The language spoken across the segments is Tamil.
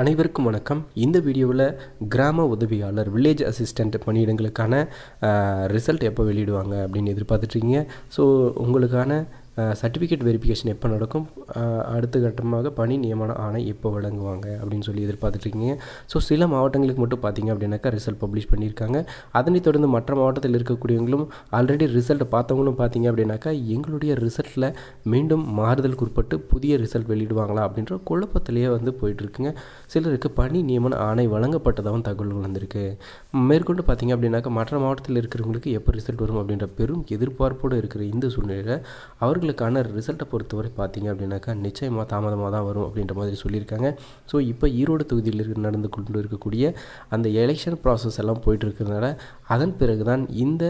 அனைவருக்கும் வணக்கம் இந்த வீடியோவில் கிராம உதவியாளர் வில்லேஜ் அசிஸ்டண்ட் பணியிடங்களுக்கான ரிசல்ட் எப்போ வெளியிடுவாங்க அப்படின்னு எதிர்பார்த்துட்ருக்கீங்க ஸோ உங்களுக்கான சர்டிஃபிகேட் வெரிஃபிகேஷன் எப்போ நடக்கும் அடுத்த கட்டமாக பணி நியமன ஆணை எப்போ வழங்குவாங்க அப்படின்னு சொல்லி எதிர்பார்த்துட்ருக்கீங்க ஸோ சில மாவட்டங்களுக்கு மட்டும் பார்த்தீங்க அப்படின்னாக்கா ரிசல்ட் பப்ளிஷ் பண்ணியிருக்காங்க அதனைத் தொடர்ந்து மற்ற மாவட்டத்தில் இருக்கக்கூடியவங்களும் ஆல்ரெடி ரிசல்ட் பார்த்தவங்களும் பார்த்தீங்க அப்படின்னாக்கா எங்களுடைய ரிசல்ட்டில் மீண்டும் மாறுதலுக்கு உட்பட்டு புதிய ரிசல்ட் வெளியிடுவாங்களா அப்படின்ற குழப்பத்திலேயே வந்து போயிட்டுருக்குங்க சிலருக்கு பணி நியமன ஆணை வழங்கப்பட்டதாகவும் தகவல் வந்திருக்கு மேற்கொண்டு பார்த்தீங்க அப்படின்னாக்கா மற்ற மாவட்டத்தில் இருக்கிறவங்களுக்கு எப்போ ரிசல்ட் வரும் அப்படின்ற பெரும் எதிர்பார்ப்போடு இருக்கிற இந்த சூழ்நிலையில் அவர்கள் அவங்களுக்கான ரிசல்ட்டை பொறுத்தவரை பார்த்தீங்க அப்படின்னாக்கா நிச்சயமாக தாமதமாக தான் வரும் அப்படின்ற மாதிரி சொல்லியிருக்காங்க ஸோ இப்போ ஈரோடு தொகுதியில் நடந்து கொண்டு இருக்கக்கூடிய அந்த எலெக்ஷன் ப்ராசஸ் எல்லாம் போயிட்டு இருக்கிறதுனால அதன் பிறகு தான் இந்த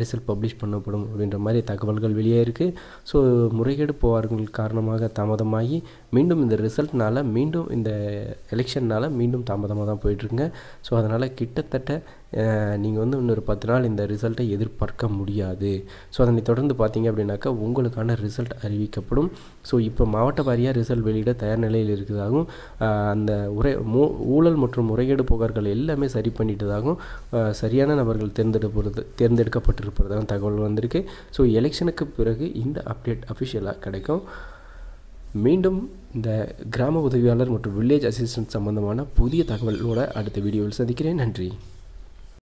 ரிசல்ட் பப்ளிஷ் பண்ணப்படும் அப்படின்ற மாதிரி தகவல்கள் வெளியே இருக்குது ஸோ முறைகேடு போவார்கள் காரணமாக தாமதமாகி மீண்டும் இந்த ரிசல்ட்னால் மீண்டும் இந்த எலெக்ஷன்னால் மீண்டும் தாமதமாக தான் போயிட்டுருங்க ஸோ அதனால் கிட்டத்தட்ட நீங்கள் வந்து இன்னொரு பத்து நாள் இந்த ரிசல்ட்டை எதிர்பார்க்க முடியாது ஸோ அதனை தொடர்ந்து பார்த்தீங்க அப்படின்னாக்கா உங்களுக்கான ரிசல்ட் அறிவிக்கப்படும் ஸோ இப்போ மாவட்ட வாரியாக ரிசல்ட் வெளியிட தயார் நிலையில் இருக்கிறதாகவும் அந்த உரை ஊழல் மற்றும் முறைகேடு புகார்கள் எல்லாமே சரி பண்ணிட்டதாகவும் சரியான நபர்கள் வேட்பாளர்கள் தேர்ந்தெடுப்பது தேர்ந்தெடுக்கப்பட்டிருப்பதான தகவல் வந்திருக்கு ஸோ எலெக்ஷனுக்கு பிறகு இந்த அப்டேட் அஃபிஷியலாக கிடைக்கும் மீண்டும் இந்த கிராம உதவியாளர் மற்றும் வில்லேஜ் அசிஸ்டன்ட் சம்பந்தமான புதிய தகவலோடு அடுத்த வீடியோவில் சந்திக்கிறேன் நன்றி